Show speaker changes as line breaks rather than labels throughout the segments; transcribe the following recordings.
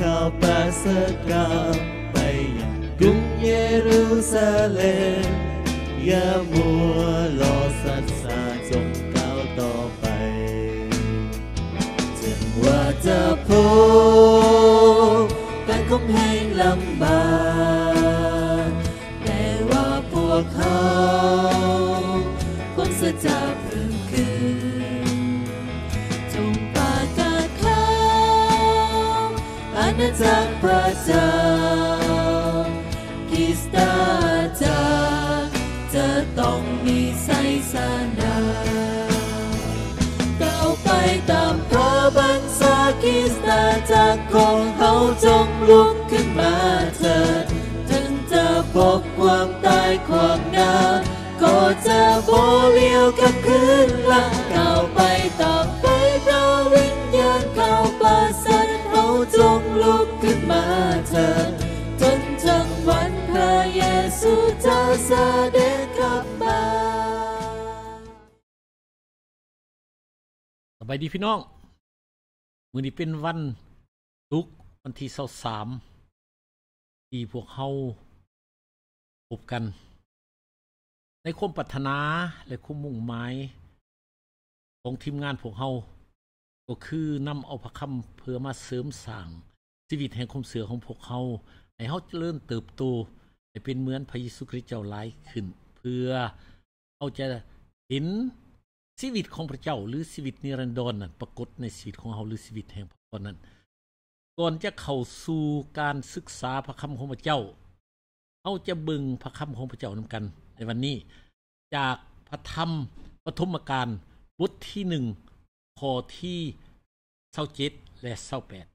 k า u s e ส a m bayang Gung Jerusalem อย่ามัวรอสัตสาจงก้าวต่อไป ถึงว่าจะพบแต่คุให้ลำบากแต่ว่าพวกเขาคนสัจจจากพระเจ้ากิสตาจาจะต้องมีไซสานาก้าวไปตามพระบัญชากิสตาจากของเขาจงลุกขึ้นมาเถิดถึงจะพบความตายความนา ก็จะโบเลียวกับคืนลัะก้าวสุเจ้าเสด็จกลับมา
สบายดีพี่น้องมือนี้เป็นวันทุกวันที่สสามที่พวกเฮา
พบกัน ในคมปัฒนา และคุมมุ่งหมายของทีมงานพวกเฮาก็คือนำเอาพระคำเพื่อมาเสริมสร้างชีวิตแห่งความเสือของพวกเขาให้เขาเจริญเติบโตให้เป็นเหมือนพระเยซูคริสต์เจ้าหลายขึ้น เพื่อเขาจะเห็นชีวิตของพระเจ้า หรือชีวิตนิรันดรนั้นปรากฏในชีวิตของเขาหรือชีวิตแห่งพระพรนั้น ก่อนจะเข้าสู่การศึกษาพระคำของพระเจ้าเขาจะบึงพระคำของพระเจ้านำกัน ในวันนี้จากพระธรรมปฐมกาลบทที่หนึ่งข้อที่เ้า็ดและเ้าแปด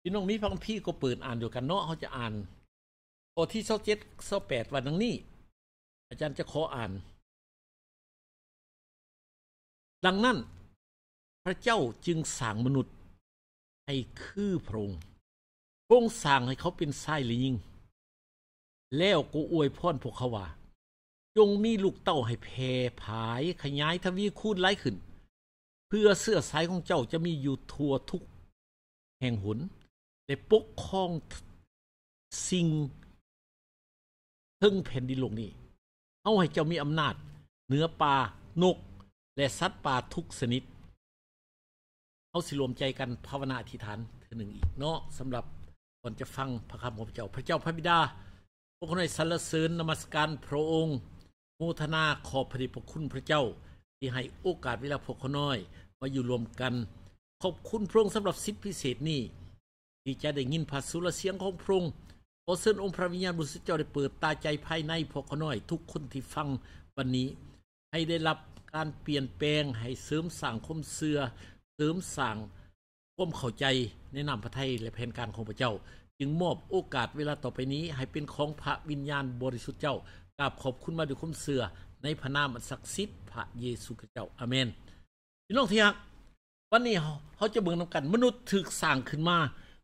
พี่น้องมีพังพี่ก็เปิดอ่านียวกันเนาะเขาจะอ่านบทอที่เศร้าเจ็ดเศร้าแปดวันดังนี้ อาจารย์จะขออ่าน ดังนั้น พระเจ้าจึงสั่งมนุษย์ ให้คือพระองค์พระองค์สั่งให้เขาเป็นไส้หรือยิง
แล้วก็อวยพรพวกเขาว่า จงมีลูกเต้าให้แผ่ผาย ขยายทวีคูณไล่ขึ้น เพื่อเสื้อสายของเจ้าจะมีอยู่ทั่วทุก
แห่งหนและปกครองสิ่งทึ่งแผ่นดินโลกนี้ เอาให้เจ้ามี อำนาจ เหนือปลาน
ก และสัตว์ป่าทุกชนิด เอาสิ รวมใจกัน ภาวนาอธิษฐานเธอหนึ่งอีกเนาะสำหรับก่อนจะฟังพระคำของพระเจ้าพระเจ้าพระบิดาพวกคนในสรรเสริญนมัสการ พระองค์มูทนาขอบพระดิพคุณพระเจ้าที่ให้โอกาสเวลาพวกคนน้อยมาอยู่รวมกัน ขอบคุณพระองค์สำหรับสิทธิพิเศษนี้ที่จะได้ยินัสสุรเสียงของพระองค์ขอเชิญองค์พระวิญญาณบริสุทธิ์เจ้าได้เปิดตาใจภายในพวกาน้อย ทุกคนที่ฟังวันนี้ ให้ได้รับการเปลี่ยนแปลงให้เสริมสั่งคมเสือ เสริมสั่งคมเข้าใจในนามพระไทยและแผนการของพระเจ้า จึงมอบโอกาสเวลาต่อไปนี้ ให้เป็นของพระวิญญาณบริสุทธิ์เจ้ากราบขอบคุณมาด้วยคมเสือในพระนามศักดิ์สิทธิ์พระเยซูคริสต์เจ้าอาเมนพี่น้องที่รักวันนี้เขาจะเบิ่งนำกันมนุษย์ถูกสร้างขึ้นมา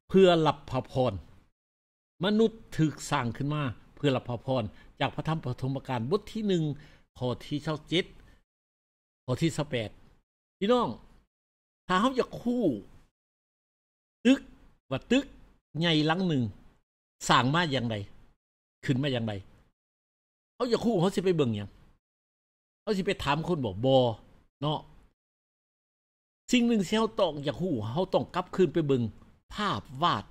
เพื่อรับพระพรมนุษย์ถูกสร้างขึ้นมา เพื่อรับพระพร จากพระธรรมปฐมกาลบทที่หนึ่งข้อที่เช้าเจ็ด
ข้อที่สิบแปดพี่น้องถ้าเขาอยากคู่ตึกว่าตึกใหญ่หลังหนึ่งสร้างมาอย่างไรขึ้นมาอย่างไรเขาอยากคู่เขาสิไป เบิ่งอย่างเขาสิไปถามคนบอกบอเนาะสิ่งหนึ่งที่เขาต้องอยากคู่เขาต้องกลับขึ้นไป
เบิ่งภาพวาด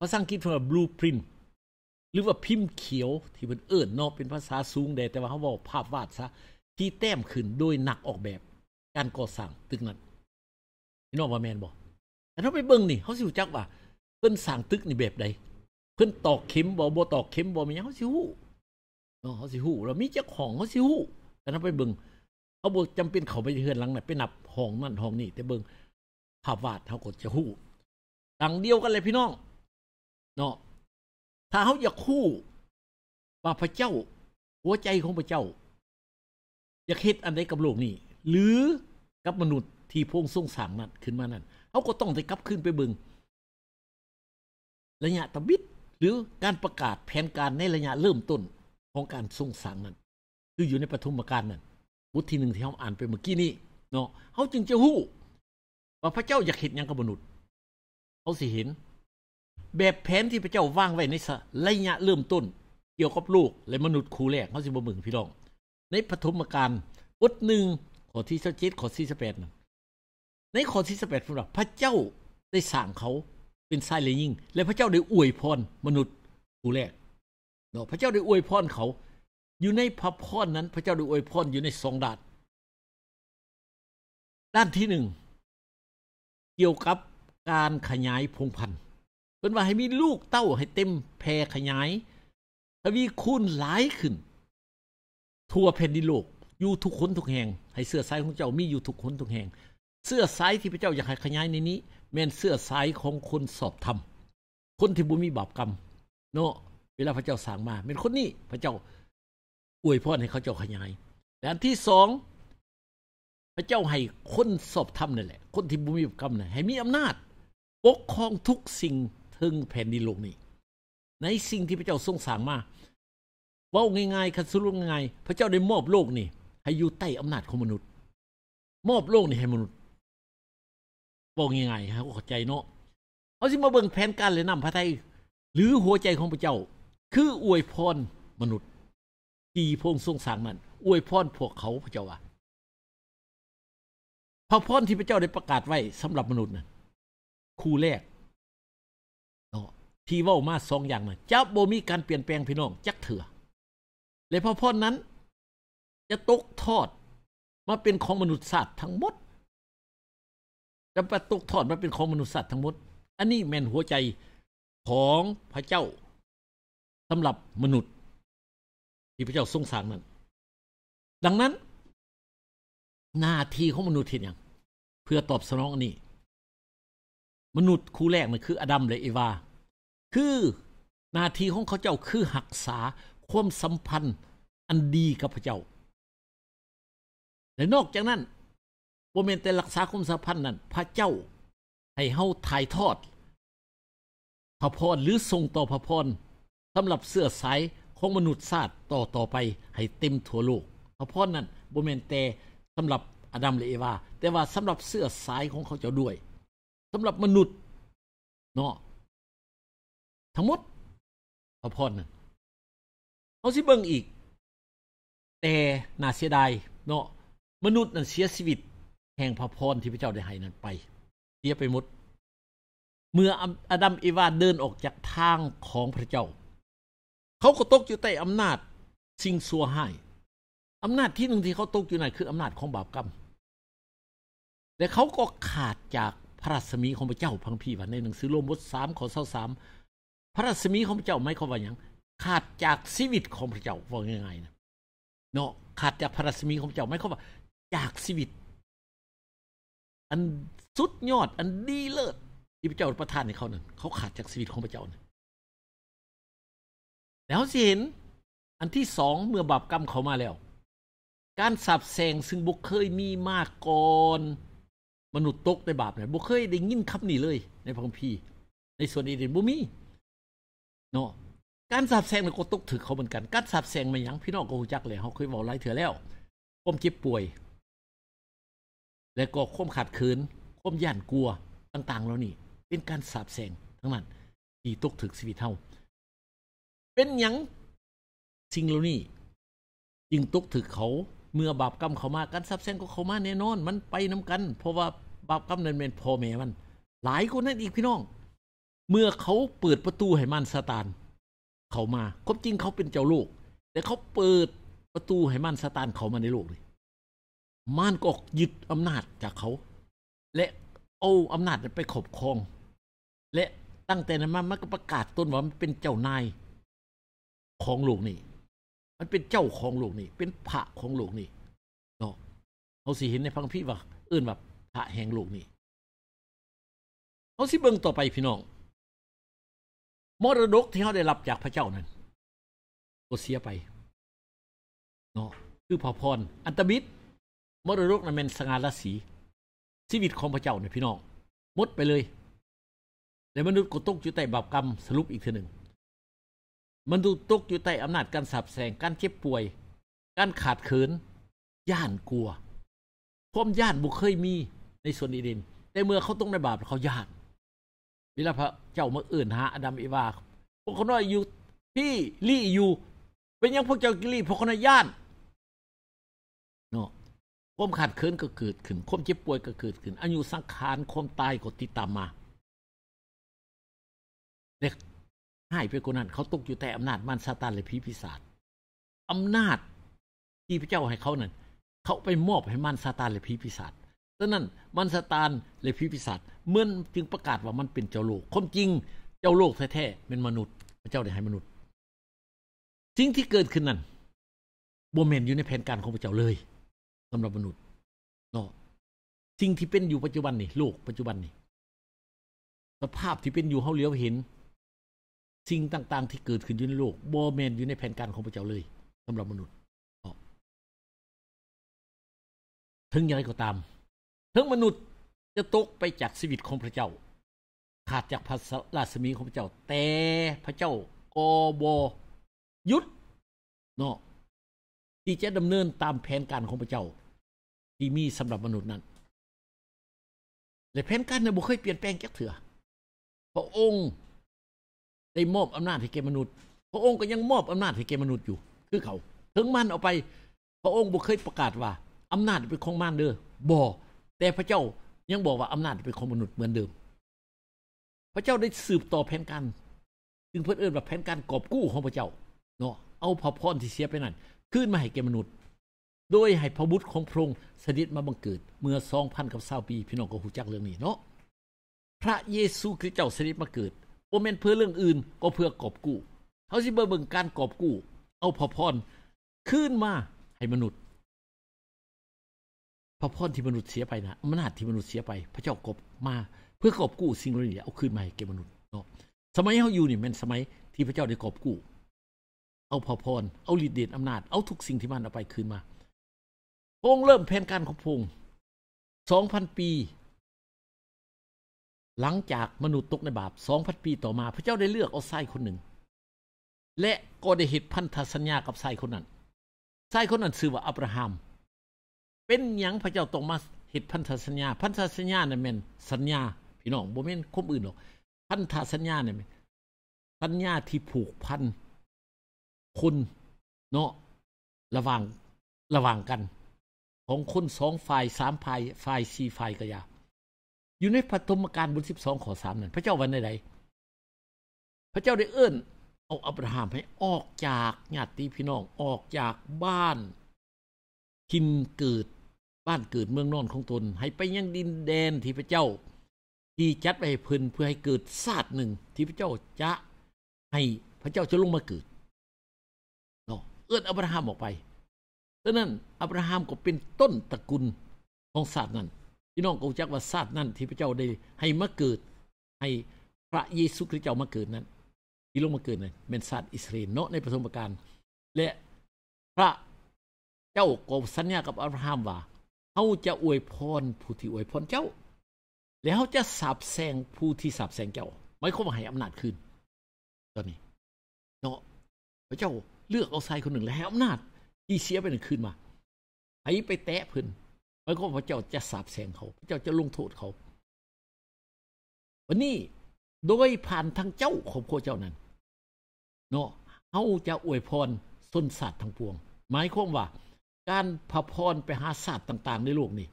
ภาษาอังกฤษิว่า blueprint หรือว่าพิมพ์เขียวที่มันเอิ้นอนเป็นภาษาสูงแดแต่ว่าเขาบอกภาพวาดซะที่แต้มขึ้นโดยนักออกแบบ การก่อสร้างตึกนั้นพี่น้องว่าแมนบอกแต่ถ้าไปเบิ่งนี่เขาสิรู้จักว่า เพิ่นสร้างตึกนี่แบบใดเพิ่นตอกเข็มบ่บอตอกเข็มบกมีเขาสิฮู้เนาะเขาสิฮู้เรามีเจ้าของเขาสิฮู้แต่ถ้าไปเบิ่งเขาบอกจำเป็นเขาไปเฮือนหลังนหนไปนับห้องนั่นห้องนี่แต่เบิ่งภาพวาดเขาก็จะฮู้
ดังเดียวกันเลยพี่น้องเนาะถ้าเขาอยากคู่ ว่าพระเจ้าหัวใจของพระเจ้า อยากเฮ็ดอันไดก
ับโลกนี้ หรือกับมนุษย์ที่พงทรงสางนั้นขึ้นมานั้นเขาก็ต้องได้กลับขึ้นไปบึงระยะตะบิดหรือการประกาศแผนการในระยะเริ่มต้นของการทรงสางนั้น คืออยู่ในปฐมกาลนั้นบทที่หนึ่งที่เขาอ่านไปเมื่อกี้นี้ เนาะเขาจึงจะหู้ ว่าพระเจ้าอยากเห็นยังกับมนุษย์เขาสิเห็นแบบแผนที่พระเจ้าวางไว้ในสระยะเริ่มต้น เกี่ยวกับลูกและมนุษย์คู่แรกเขาสิบมึงพี่น้อง ในปฐมกาลบทหนึ่งข้อที่สิบเจ็ดข้อที่สิบแปดในข้อที่สิบแปดพูดวอาพระเจ้าได้สั่งเขาเป็นไายลยิ่งและพระเจ้าได้อวยพรมนุษย์คู่แรก
เนาะพระเจ้าได้อวยพรเขา อยู่ในพระพรนั้น พระเจ้าได้อวยพรอยู่ในสองด้านด้านที่หนึ่งเกี่ยวกับการขยายพงพันธุ์เพิ่นว่าให้มีลูกเต้าให้เต็มแพร่ขยาย
ทวีคูณหลายขึ้น ทั่วแผ่นดินโลกอยู่ทุกคนทุกแห่งให้เสื้อสายของเจ้ามีอยู่ทุกคนทุกแห่งเสื้อสายที่พระเจ้าอยากให้ขยายในนี้ แม่นเสื้อสายของคนสอบธรรมคนที่บุมีบาปกรรมเนาะเวลาพระเจ้าสั่งมาเป็นคนนี้ พระเจ้าอวยพรให้เขาเจ้าขยาย แล่อันที่สองพระเจ้าให้คนสอบธรรมนั่นแหละ คนที่บุมีบาปกรรมนั่นให้มีอำนาจปกครองทุกสิ่งถึงแผ่นดินโลกนี้ในสิ่งที่พระเจ้าทรงสั่งมาว่าง่ายๆคันสรุปง่ายพระเจ้าได้มอบโลกนี่ให้อยู่ใต้อำนาจของมนุษย์ มอบโลกนี่ให้มนุษย์บอกง่ายๆฮะเข้าใจเนาะเอาสิมาเบิ่งแผนการเลยนำพระไทย หรือหัวใจของพระเจ้า คืออว
ยพร มนุษย์ที่พงทรงสั่งมัน อวยพรพวกเขาพระเจ้าว่าพระพรที่พระเจ้าได้ประกาศไว้สำหรับมนุษย์นะคู่แรกที่ว่ามาสองอย่างนะจะบ่มีการเปลี่ยนแปลงพี่น้องจักเถื่อและพอะพอนั้นจะตกทอดมาเป็นของมนุษยศาสตร์ทั้งหมดจะไปตกทอดมาเป็นของมนุษยศาสตร์ทั้งหมด อันนี้แม่นหัวใจของพระเจ้า สำหรับมนุษย์ที่พระเจ้าทรงสร้างนั้นดังนั้น หน้าที่ของมนุษย์เห็นอย่างเพื่อตอบสนองอันนี้
มนุษย์คู่แรกนะั่นคืออดัมและเอวาคือหน้าที่ของ เขาเจ้าคือหักษา ความสัมพันธ์ อันดีกับพระเจ้าและนอกจากนั้นโบเมนแต่รักษาความสัมพันธ์นั้นพระเจ้า ให้เฮาถ่ายทอดพระพรหรือส่งต่อพระพรสำหรับเสื้อสายของมนุษย์ชาติต่อต่อไปให้เต็มทั่วโลกพระพรนั้นบเมนแต่สำหรับอดัมและเอวาแต่ว่าสำหรับเสื้อสายของเขาเจ้าด้วยสำหรับมนุษย์
เนาะทั้งหมดพอพรนั่เอาสิเบิ่งอีก แต่น่าเสียดายเนาะ
มนุษย์นั้นเสียชีวิต แห่งพระพรที่พระเจ้าได้ให้นั้นไปเสียไปหมด เมื่ออดัมเอวาเดินออกจากทางของพระเจ้าเขาก็ตกอยู่ใต้อำนาจสิ่งซัวให้อำนาจที่หนึ่งที่เขาตกอยู่นั่นคืออำนาจของบาปกรรมและเขาก็ขาดจากพระรัศมีของพระเจ้า พังพีวันในหนังสือโรมบทสามข้อเศร้าสามพระรัศมีของพระเจ้าไม่เข้า ว่าอย่างขาดจากชีวิตของพระเจ้าว่ายังไงนะเนาะขาดจากพระรัศมีของพระเจ้าไม่เข้าว่า
จากชีวิต อันสุดยอด อันดีเลิศที่พระเจ้าประทานให้เขาเนี่ยเขาขาดจากชีวิตของพระเจ้าเนี่ยแล้ว
สิเห็นอันที่สองเมื่อบาปกรรมเขามาแล้ว การสับแสงซึ่งบุคเคยมีมากก่อน มนุษย์ตกในบาปเนี่ยบุคเคยได้ยินคำนี้เลย ในพระคัมภีร์ในส่วนอีเดนบุมีเนาะการสาบแซงเราก็ตกถึก เขาเหมือนกันการสาบแซงมันยังพี่น้องก็รู้จักเลยเขาเคยบอกหลายเถื่อแล้วค่มเจ็บป่วย และก็ควมขาดคืนค่มย่านกลัวต่างๆแล้วนี่เป็นการสาบแซงทั้งนั้นที่ตกถึกชีวิตเท่าเป็นยังสิ่งเหล่านี้ิ่งตกถึกเขา เมื่อบาปกรรมเขามาการสาบแซงก็เขามาแน่นอนมันไปน้ากัน เพราะว่าบาปกรรมนั้นเป็นพ่อแม่มัน หลายคนนั่นอีกพี่น้องเมื่อเขาเปิดประตูให้มันซาตาน เขามาควาจริงเขาเป็นเจ้าโลก แต่เขาเปิดประตูให้มันซาตานเขามาในโลกเลยมันก็ยึดอำนาจจากเขา และเอาอำนาจไปขบครอง และตั้งแต่นั้นมามันก็ประกาศตนว่ามันเป็นเจ้านาย ของโลกนี้มันเป็นเจ้าของโลกนี้เป็นพระของโลกนี้เนาะ
เขาสิเห็นในพังพี่ว่าเอื่นแบบพระแห่งโลกนี้เขาสิเบิ่งต่อไปพี่น้องมรดกที่เขาได้รับจากพระเจ้านั้นก็เสียไปเนาะคือพอพร อันตบิด
มรดกนั้นเป็นสงาราศีชีวิตของพระเจ้าเนี่ยพี่น้องมดไปเลยแต่มนุษย์ก็ตกอยู่ใต้บาปกรรม สรุปอีกทีหนึ่งมนุษย์ตกอยู่ใต้อำนาจการสับแสง การเจ็บป่วย การขาดเขินย่านกลัว ความย่านบุเคยมีในส่วนอีเดนแต่เมื่อเขาต้องในบาปเขาย่านวิลาพระเจ้ามาอื่นหาอดัมอีวา พวกเขาน้อยอยู่ที่ ลี่อยู่เป็นยังพวกเจ้ากิลี่พวกเขาน้อยย่านเนาะควมขาดเคินก็เกิดขึ้นควมเจ็บป่วยก็เกิดขึ้นอายุสังขารควมตายก็ติดตามมา
เด็กหายไปคนนั้นเขาตกอยู่แต่อำนาจมันซาตานและผีพิศาจอำนาจที่พระเจ้าให้เขานั้นเขาไปมอบใ
ห้มันซาตานและผีพิศาจดังนั้นมันซาตานและผีพิศาจเมื่อจึงประกาศว่ามันเป็นเจ้าโลก ความจริงเจ้าโลกแท้ๆเป็นมนุษย์ พระเจ้าได้ให้มนุษย์
สิ่งที่เกิดขึ้นนั้นบ่แมนอยู่ในแผนการของพระเจ้าเลย สำหรับมนุษย์เนาะสิ่งที่เป็นอยู่ปัจจุบันนี่โลกปัจจุบันนี่สภาพที่เป็นอยู่เฮาเลี้ยวเห็น สิ่งต่างๆ ที่เกิดขึ้นอยู่ในโลกบ่แมนอยู่ในแผนการของพระเจ้าเลยสำหรับมนุษย์ถึงยังไงก็ตามถึงมนุษย์จะตกไปจากชีวิตของพระเจ้า
ขาดจากพระราชมีของพระเจ้า แต่พระเจ้าก็บ
ยุดเนาะที่จะดำเนินตามแผนการของพระเจ้า ที่มีสำหรับมนุษย์นั้นและแผนการนี่บุเคยเปลี่ยนแปลงแั่เถื่อพระองค์ ได้มอบอำนาจให้แก่มนุษย์ พระองค์ก็ยังมอบ
อำนาจให้แก่มนุษย์อยู่ คือเขา ถึงมันเอาไป พระองค์บุเคยประกาศว่าอำนาจเป็นของมันเด้อบอแต่พระเจ้ายังบอกว่าอำนาจเป็นของมนุษย์เหมือนเดิม พระเจ้าได้สืบต่อแผนการจึงเพื่อเอื้อนแบบแผนการกอบกู้ของพระเจ้า เนาะเอาพระพรที่เสียไปนั่นขึ้นมาให้แก่มนุษย์ โดยให้พระบุตรของพระองค์เสด็จมาบังเกิด เมื่อสองพันกับเศร้าปี พี่น้องก็หูจักเรื่องนี้เนาะ พระเยซูคือเจ้าเสด็จมาเกิดโอเมนเพื่อเรื่องอื่นก็เพื่อกอบกู้เขาสิเบิ่งการกอบกู้ เอาพระพรขึ้นมาให้มนุษย์พระพรที่มนุษย์เสียไปนะอำนาจที่มนุษย์เสียไป พระเจ้ากบมา เพื่อกอบกู้สิ่งเหล่านี้เอาคืนมาให้แก่มนุษย์เนาะสมัยเขาอยู่นี่มันสมัยที่พระเจ้าได้กอบกู้เอาพระพรเอาฤทธิ์เดชอำนาจเอาทุกสิ่งที่มันเอาไป คืนมาพงเริ่มแผนการของพงสองพันปี หลังจากมนุษย์ตกในบาปสองพันปีต่อมา พระเจ้าได้เลือกเอาไส้คนหนึ่ง และก็ได้เหตุพันธสัญญากับไส้คนนั้นไส้คนนั้นชื่อว่าอับราฮัมเป็นยังพระเจ้าตรงมาเหตดพันธสัญญาพันธสัญญาเนี่ยเม่นสัญญาพี่น้องบ่แม่นคบอื
่นหรอกพันธสัญญาเนี่ยสัญญาที่ผูกพันคุณเนาะระหว่างระหว่างกัน ของคน
สองฝ่ายสามฝ่ายฝ่ายสี่ฝ่ายกระยาอยู่ ในปฐมกาลบทสิบสองขอสามนั่นพระเจ้าวันใดพระเจ้าได้เอื้อนเอาอับราฮัมให้ออกจากญาติพี่น้องออกจากบ้านทินเกิดบ้านเกิดเมืองนอนของตน ให้ไปยังดินแดนที่พระเจ้า ที่จัดไปให้พื้นเพื่อให้เกิดศาสตร์หนึ่ง ที่พระเจ้าจะให้พระเจ้าจะลงมาเกิดเนาะเอื้อนอับราฮัมออกไปดังนั้น อับราฮัมก็เป็นต้นตระกูลของศาสตร์นั้นพี่น้องก็จักว่าศาสตร์นั้น ที่พระเจ้าได้ให้มาเกิดให้พระเยซูคริสต์เจ้ามาเกิดนั้นที่ลงมาเกิดนั้นเป็นศาสตร์อิสราเอลเนาะในประสมการ และพระเจ้าก็สัญญากับอับราฮัมว่าเขาจะอวยพรผู้ที่อวยพรเจ้า แล้วเาจะสาบแซงผู้ที่สาบแซงเจ้าไม่ควรให้อำนาจคืนตอนนี้ เนาะพระเจ้าเลือกเอาชายคนหนึ่งแล้วให้อำนาจที่เสียไปหนึ่งคืนมาไอ้ไปแตะพื้น
ไม่ควรพระเจ้าจะสาบแซงเขาพระเจ้าจะลงโทษเขา วันนี้โดยผ่านทางเจ้าของพระเจ้านั้น เนาะเขาจะอ
วยพรสนสัตว์ทั้งปวง หมายความว่าการพระพรไปหาศาสตร์ต่าง ๆ ในโลกนี่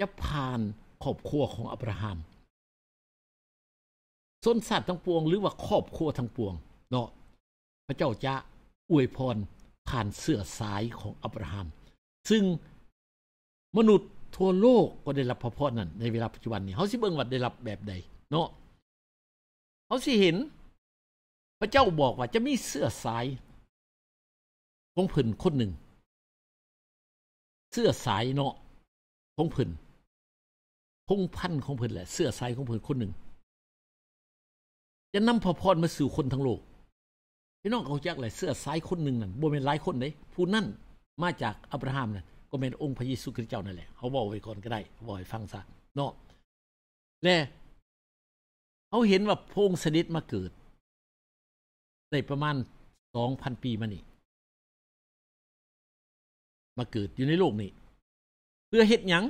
จะผ่านครอบครัวของอับราฮัมสนสัตว์ทั้ง ปวง หรือว่าครอบครัวทั้ง ปวง เนาะพระเจ้าจะ อวยพรผ่านเสื้อสายของอับราฮัมซึ่งมนุษย์ทั่วโลกก็ ได้ รับพระพรนั้น ใน เวลาปัจจุบันนี้เขาสิ เบิ่งว่าได้ รับ แบบใดเนาะ
เขาสิเห็น พระเจ้าบอกว่าจะมีเสื้อสาย ของผืนคนหนึ่งเสื้อสายเนาะของผพิ่นพงพันของผพ่นแหละ เสื้อสายของผพ่นคนหนึ่งจะนำพอพรมาสู่คนทั้งโลกพี่น้องเขาจยกเลยเสื้อสาย
คนหนึ่งนั่นบ่เป็นหลายคนเลยผู้นั่นมาจากอับราฮัมนั่นก็เป็นองค์พระเยซูคริสต์เจ้านั่นแหละ เขาบอกไว้ก่อนก็ได้บอกให้ฟังซะเนาะ และเข
าเห็นว่าพงศสด็จมาเกิดในประมาณสองพันปีมานี่มาเกิดอยู่ในโลกนี้ เพื่อเหตุหยัง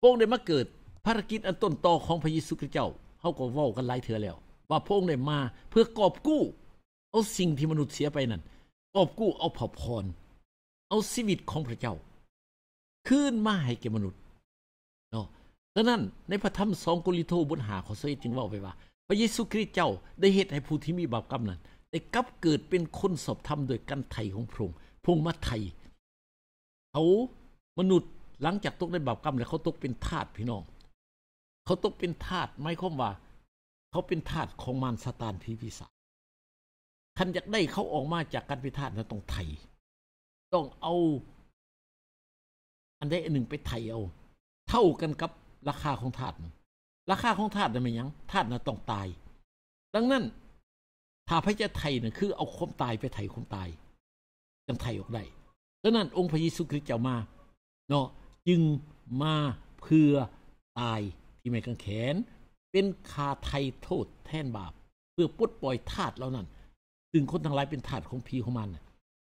พระองค์ได้มาเกิดภารกิจอันต้นตอของพระเยซูคริสต์เจ้าเขาก็
ว่ากันหลายเถื่อแล้ว ว่าพระองค์ได้มา เพื่อกอบกู้ เอาสิ่งที่มนุษย์เสียไปนั่นกอบกู้เอาผพรเอาชีวิตของพระเจ้าคืนมาให้แก่มนุษย์เนาะดังนั้นในพระธรรมสองโกลิโทบญหาขอเสียจจึงว่าไปว่าพระเยซูคริสต์เจ้าได้เหตุให้ผู้ที่มีบาปกรรมนั้นได้กลับเกิดเป็นคนสอบธรรมโดยการไถ่ของพระองค์พระองค์มาไถ่เขามนุษย์หลังจากตกในบาปกรรมแล้วเขาตกเป็นทาสพี่น้องเขาตกเป็นทาสไม่ค่อมว่า
เขาเป็นทาสของมารซาตานพีพิสาคันอยากได้เขาออกมาจากการเป็นทาสนั้นต้องไถ่ต้องเอาอันใดอันหนึ่ง
ไปไถ่เอา เท่ากันกับราคาของทาสราคาของทาสนั้นไม่ยังทาสนั้นต้องตาย ดังนั้นถ้าพระเจ้าไถ่น่ยคือเอาความตายไปไถ่ความตายจังไถ่ออกได้ดังนั้นองค์พระเยซูคริสต์เจ้ามาเนาะจึงมาเพื่อตายที่ไม่กังแขน เป็นคาไทย โทษแทนบาป เพื่อปลดปล่อยทาตเหล่านั้นซึ่งคนทั้งหลายเป็นทาตของผีของมัน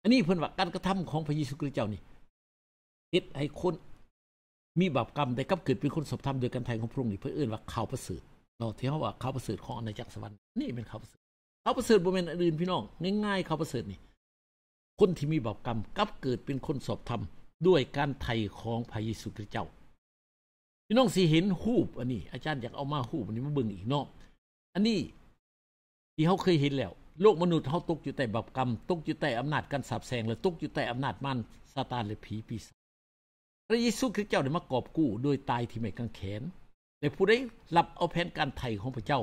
อันนี้เพื่นว่าการกระทำของพระเยซูคริสต์เจ้านี่เฮ็ดให้คน มีบาปกรรมแต่กลับเกิดเป็นคนศพธรรมโดยการไทยของพระองค์นี่เพื่อเอื้นว่าข่าวประเสริฐเนาะที่เขาว่าข่าวประเสริฐของอาณาจักรสวรรค์นี่เป็นข่าวประเสริฐข่าวประเสริฐบ่แม่นอื่นพี่น้องง่ายๆข่าวประเสริฐนี่คนที่มีบาปกรรมกับเกิดเป็นคนสอบธรรมด้วยการไถ่ของพระเยซูคริสต์เจ้าพี่น้องสีเห็นหูบอันนี้ อาจารย์อยากเอามาหูบอันนี้มาเบิ่งอีกเนาะอันนี้ ที่เขาเคยเห็นแล้ว โลกมนุษย์เขาตกอยู่แต่บาปกรรม ตกอยู่แต่อำนาจการสาปแซงและตกอยู่แต่อำนาจมันซาตานและผีปีศาจพระเยซูคริสต์เจ้าได้มากอบกู้โดยตายที่ไม่กังแขนแต่ผู้ใดรับเอาแผนการไถ่ของพระเจ้า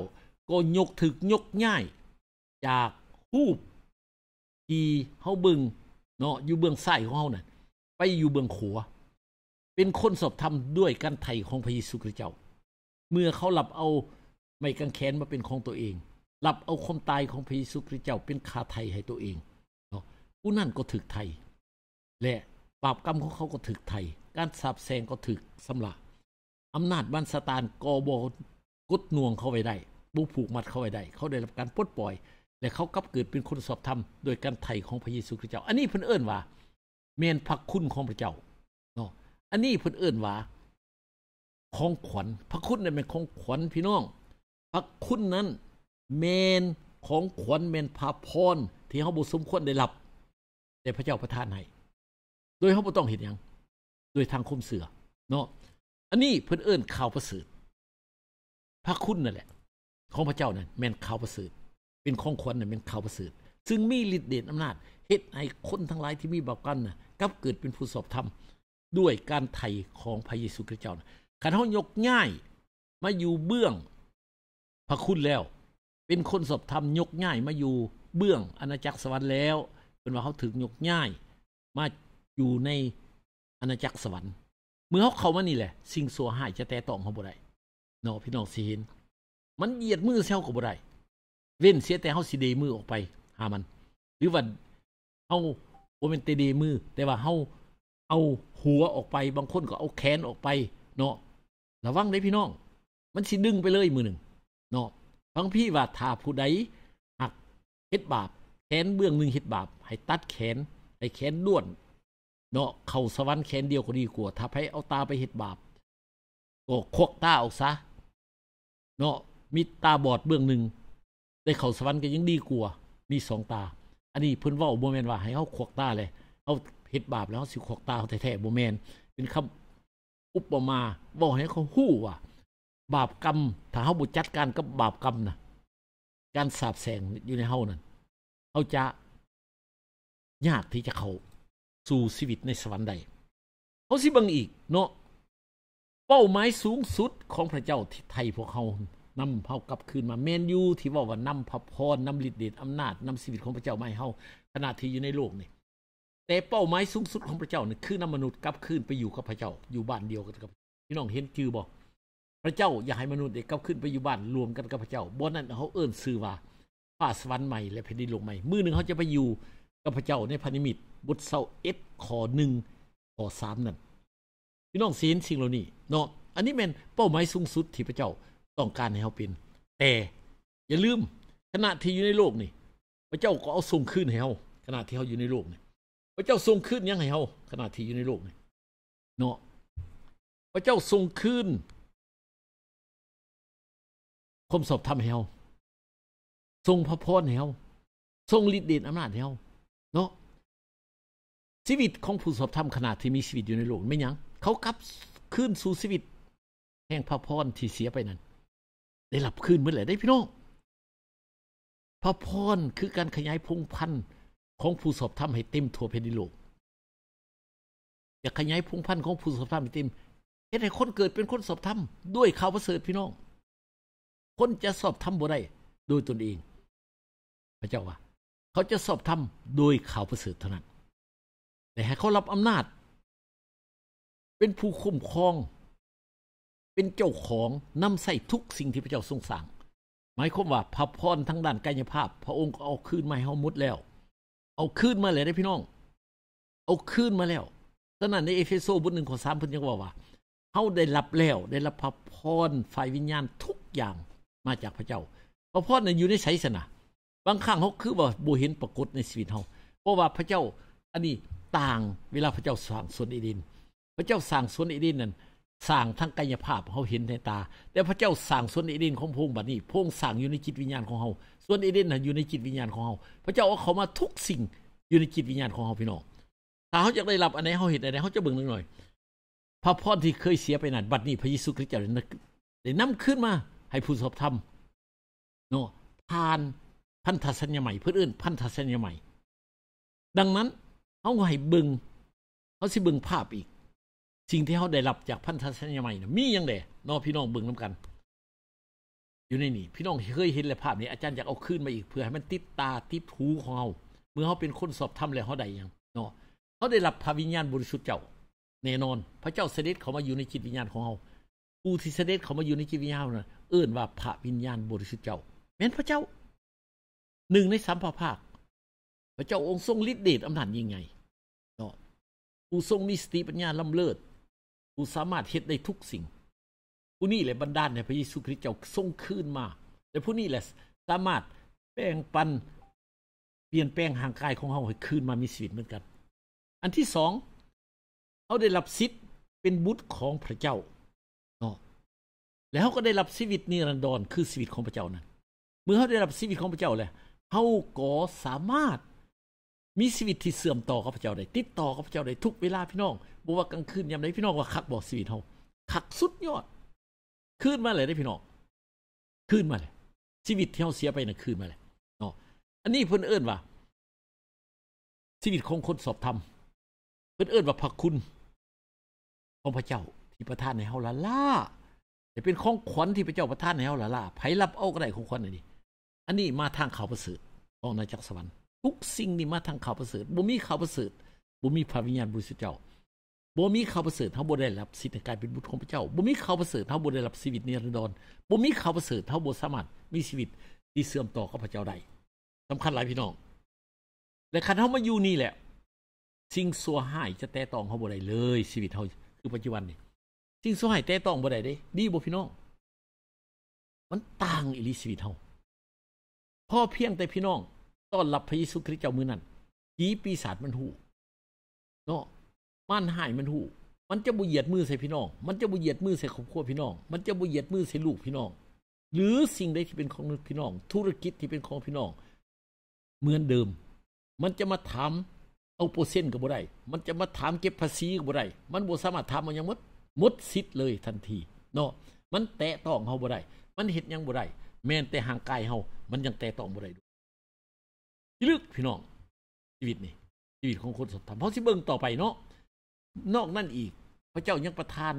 ก็ยกถึกยกง่ายจากหูบที่เฮาเบิงเนาะอยู่เบื้องใต้ของเฮานะ่ะไปอยู่เบื้องขัว เป็นคนสอบธรรมด้วยการไถ่ของพระเยซูคริสต์เจ้า เมื่อเขาหลับเอาไม้กางแขนมาเป็นของตัวเองหลับเอาความตายของพระเยซูคริสต์เจ้าเป็นคาไถ่ให้ตัวเองเนาะผู้นั่นก็ถึกไถ่และบาปกรรมของเขาก็ถึกไถ่การสาบแซงก็ถึกสำลักอำนาจบันสตานกอบกดน่วงเขาไว้ได้บุผูกมัดเขาไว้ได้เขาได้รับการปลดปล่อยและเขากลับเกิดเป็นคนสอบธรรมโดยการไถ่ของพระเยซูคริสต์เจ้า อันนี้เพิ่นเอิ้นว่าเมนพระคุณของพระเจ้า เนาะอันนี้เพิ่นเอิ้นว่าของขวัญพระคุณนั่นเป็นของขวัญพี่น้องพระคุณนั้นเมนของขวัญเมนพาพรที่เขาบุสมควรได้รับ
แต่พระเจ้าประทานให้โดยเขาบ่ต้องเห็นหยัง โดยทางคมเสือ เนาะอันนี้เพิ่นเอิ้นข่าวประเสริฐพระคุณนั่นแหละ
ของพระเจ้านั่นแม่นข่าวประเสริฐเป็นของขวัญเป็นข่าวประเสริฐ ซึ่งมีฤทธิ์เดชอำนาจเฮ็ดใอ้คนทั้งหลายที่มีบาปกันน่ะกับเกิดเป็นผู้สอบธรรมด้วยการไถ่ของพระเยซูคริสต์เจ้าขันห้องยกง่าย มาอยู่เบื้องพระคุณแล้ว เป็นคนสอบธรรมยกง่าย มาอยู่เบื้องอาณาจักรสวรรค์แล้ว เป็นว่าเขาถึงยกง่าย มาอยู่ในอาณาจักรสวรรค์ เมื่อเขาเข้ามานี่แหละ สิ่งสัวหายจะแต่ต้องเขาบ่ได้เนาะพี่น้องสีเห็นมันเหยียดมือเซลกับบ่ได้เว้นเสียแต่เขาสีเดมือออกไปหามัน หรือว่าเขาโ่เป็นเตเดมือ แต่ว่าเขาเอาหัวออกไปบางคนก็เอาแขนออกไป เนาะระวังได้พี่น้องมันสิดึงไปเลยมือหนึ่งเนาะฟังพี่ว่าถ้าผู้ใดหักเฮ็ดบาปแขนเบื้องหนึ่งเฮ็ดบาปให้ตัดแขนให้แขนด้วน เนาะเข่าสวรรค์แขนเดียวก็ดีกว่าถ้าไ้เอาตาไปเฮ็ดบาปก็ควักตาออกซะเนาะมีตาบอดเบื้องหนึ่งได้เขาสวรรค์ก็ยังดีกลัว มีสองตา อันนี้เพิ่นว่าบ่แมนว่าให้เขาขวกตาเลยเขาเฮ็ดบาปแล้วเาสิขวกตาแท้ๆบ่แมนเป็นคำอุปมาบวกาให้เขาฮู้ว่าบาปกรรม ถ้าเฮาบ่จัดการกับบาปกรรมนะการสาบแสงอยู่ในเฮานั่นเฮาจะ ยากที่จะเข้าสู่ชีวิตในสวรรค์ได้เฮาสิบังอีก เนาะเป้าหมายสูงสุดของพระเจ้าที่ไทยพวกเฮานำเฮากลับคืนมาเมนยูที่ว่าว่านำพระพรนำฤทธิ์เดชอำนาจ นำชีวิตของพระเจ้ามาให้เฮาขณะที่อยู่ในโลกนี่แต่เป้าหมายสูงสุดของพระเจ้านี่คือนำมนุษย์กลับคืนไปอยู่กับพระเจ้าอยู่บ้านเดียวกันกับพี่น้องเห็นจือบอกพระเจ้าอยากให้มนุษย์เด็กกลับขึ้นไปอยู่บ้านรวมกันกับพระเจ้า บนนั้นเขาเอื้นซื้อว่าฟ้าสวรรค์ใหม่และแผ่นดินโลกใหม่มือหนึ่งเขาจะไปอยู่กับพระเจ้าในพันธมิตรบทเศร้าเอ็ดขอหนึ่งขอสามนั่นพี่น้องเสียนสิ่งเหล่านี้เนาะอันนี้เป็นเป้าหมายสูงสุดที่พระเจ้าต้องการให้เขาเป็นแต่อย่าลืมขณะที่อยู่ในโลก นี่พระเจ้าก็เอาทรงขึ้นให้เขาขณะที่
เขาอยู่ในโลกนี่พระเจ้าทรงขึ้นยังให้เขาขณะที่อยู่ในโลกนี่เนาะพระเจ้าทรงขึ้นคมสอบทำให้เขาทรงพระพรให้เขาทรงฤทธิ์เดชอำนาจให้เขา
เนาะชีวิตของผู้สอบทำขนาดที่มีชีวิตอยู่ในโลกไม่ยังเขากลับคืนสู่ชีวิต แห่งพระพรที่เสียไปนั้นได้หลับคืนเมื่อไหร่ได้พี่น้องพระพรคือการขยายพงพันธุ์ของผู้สอบธรรมให้เต็มทั่วแผ่นดินโลกอยากขยายพงพันธุ์ของผู้สอบธรรมให้เต็ม เฮ็ดให้คนเกิดเป็นคนสอบธรรมด้วยข่าวประเสริฐพี่น้อง คนจะสอบ
ธรรมบ่ได้โดยตนเองพระเจ้าว่าเขาจะสอบธรรมโดยข่าวประเสริฐเท่านั้น แต่ให้เขารับอำนาจเป็นผู้ค
ุ้มครองเป็นเจ้าของนำใส่ทุกสิ่งที่พระเจ้าทรงสั่งหมายความว่าพระพรทั้งด้านกายภาพ พระองค์ก็เอาคืนมาให้เฮามุดแล้ว เอาคืนมาเลยได้พี่น้อง เอาคืนมาแล้วตอนนั้นในเอเฟซโซบทหนึ่งของสามพิ่นยังบอกว่าเฮาได้รับแล้ว ได้รับพระพรฝ่ายวิญญาณทุกอย่างมาจากพระเจ้าพระพรนั้นอยู่ในไสสนะบางครั้งเขาคือว่าบูเห็นปรากฏในสีวิตเขาเพราะว่าพระเจ้าอันนี้ต่างเวลาพระเจ้าสร้างสวนเอเดนพระเจ้าสร้างสวนเอเดนนั้นสร้างทั้งกายภาพเขาเห็นในตาแต่พระเจ้าสร้างส่วนอิรินของพงบัดนี้พงสร้างอยู่ในจิตวิญญาณของเขาส่วนอิรดนนอยู่ในจิตวิญญาณของเขาพระเจ้าเอาเขามาทุกสิ่งอยู่ในจิตวิญญาณของเขาพี่น้องถ้าเขาอยากได้รับอันไหนเขาเห็นอันไหนเขาจะเบิ่งหนึ่งหน่อยพระพรที่เคยเสียไปนั้นบัดนี้ พระเยซูคริสต์เจ้าได้นำขึ้นมาให้ผู้สอบธรรมเนาะผ่านพันธสัญญาใหม่เพื่ออื่น พันธสัญญาใหม่ดังนั้นเขาให้เบิ่งเขาสิเบิ่งภาพอีกสิ่งที่เขาได้รับจากพันธสัญญาใหม่นมียังเดนอพี่น้องเบึงน้ากัน อยู่ในนี่พี่น้องเคยเห็นและภาพนี้อาจารย์อยากเอาขึ้นมาอีก เพื่อให้มันติดตาติดหูของเราเมื่อเขาเป็นคนสอบทำแล้วเขาได้ยังเนาะเขาได้รับพระวิญญาณบริสุทธิ์เจ้า แน่นอนพระเจ้าเสด็จเขามาอยู่ในจิตวิญญาณของเราผู้ที่เสด็จเขามาอยู่ในจิตวิญญาณนะเอื้นว่าพระวิญญาณบริสุทธิ์เจ้า แม้นพระเจ้า หนึ่งในสามพระภาค พระเจ้าองค์ทรงฤทธิเดชอำนาจยิ่งใหญ่เนาะผู้ทรงมีสติปัญญาล้ำเลิศกูสามารถ เฮ็ดได้ทุกสิ่งผู้นี้แหละบรรดาลในพระเยซูคริสต์เจ้าทรงคืนมาแต่ผู้นี้แหละสามารถแบ่งปัน เปลี่ยนแปลงห่างกายของเฮาให้คืนมามีชีวิตเหมือนกัน อันที่สองเขาได้รับสิทธิ์เป็นบุตรของพระเจ้าเนาะแล้วเขาก็ได้รับชีวิตนิรันดรคือชีวิตของพระเจ้านั้นเมื่อเขาได้รับชีวิตของพระเจ้าแล้วเขาก็สามารถมีชีวิตที่เสื่อมต่อข้าพเจ้าได้ ติดต่อข้าพเจ้าได้ทุกเวลาพี่น้องบอกว่ากลางคืนยามใดพี่น้องว่าคักบอกชี
วิตเฮาคักสุดยอดขึ้นมาเลยได้พี่น้องขึ้นมาเลยชีวิตที่เฮาเสียไปน่ะึ้นมาเลยเนาะอันนี้เพิ่นเอิ้นว่าชีวิตของคนสอบธรรมเพิ่นเอิ้นว่าพระคุณ ของพระเจ้า
ที่ประทานในเฮาล่ะล่าจะเป็นของขวัญที่พระเจ้าประทานในเฮาล่ะล่าไผรับเอาก็ได้ของขวัญอันนี้อันนี้มาทางข่าวประเสริฐของนาจักรสวรรค์ทุกสิ่งนี่มาทางข่าวประเสริฐ บ่มีข่าวประเสริฐบ่มีพระวิญญาณบริสุทธิ์เจ้า บ่มีข่าวประเสริฐเฮาบ่ได้รับสิทธิ์ในการเป็นบุตรของพระเจ้า บ่มีข่าวประเสริฐเฮาบ่ได้รับชีวิตนิรันดรบ่มีข่าวประเสริฐเฮาบ่สามารถมีชีวิต ที่เสื่อมต่อกับพระเจ้าได้สำคัญหลายพี่น้อง และคันเฮามาอยู่นี่แหละสิ่งสัวหายจะแต่ต้องเฮาบ่ได้เลย ชีวิตเฮาคือปัจจุบันนี่สิ่งสัวหายแต่ต้องบ่ได้เด้ดีบ่พี่น้อง มันต่างอีหลีชีวิตเฮาพอเพียงแต่พี่น้องต้อนรับพระเยซูคริสต์เจ้ามือนั่นผีปีศาจมันหูเนาะมันหายมันหูมันจะบุเหยียดมือใส่พี่น้องมันจะบุเหยียดมือใส่ครอบครัวพี่น้องมันจะบุเหยียดมือใส่ลูกพี่น้องหรือสิ่งใดที่เป็นของพี่น้อง ธุรกิจที่เป็นของพี่น้องเหมือนเดิม มันจะมาถามเอาโปรเซนต์กับุได้มันจะมาถามเก็บภาษีกับุได้มันบ่สามารถถามมันยังมดมดสิทธิ์เลยทันทีเนาะมันแตะต้องเฮาบ่ได้มันเห็นยังบ่ได้แม้แต่ห่างกายเฮามันยังแตะต้องบ่ได้ลึกพี่น้องชีวิตนี่ชีวิตของคนสดทำเพราะสิเบิ่ง ต่อไปเนาะนอกนั่นอีกพระเจ้ายังประทาน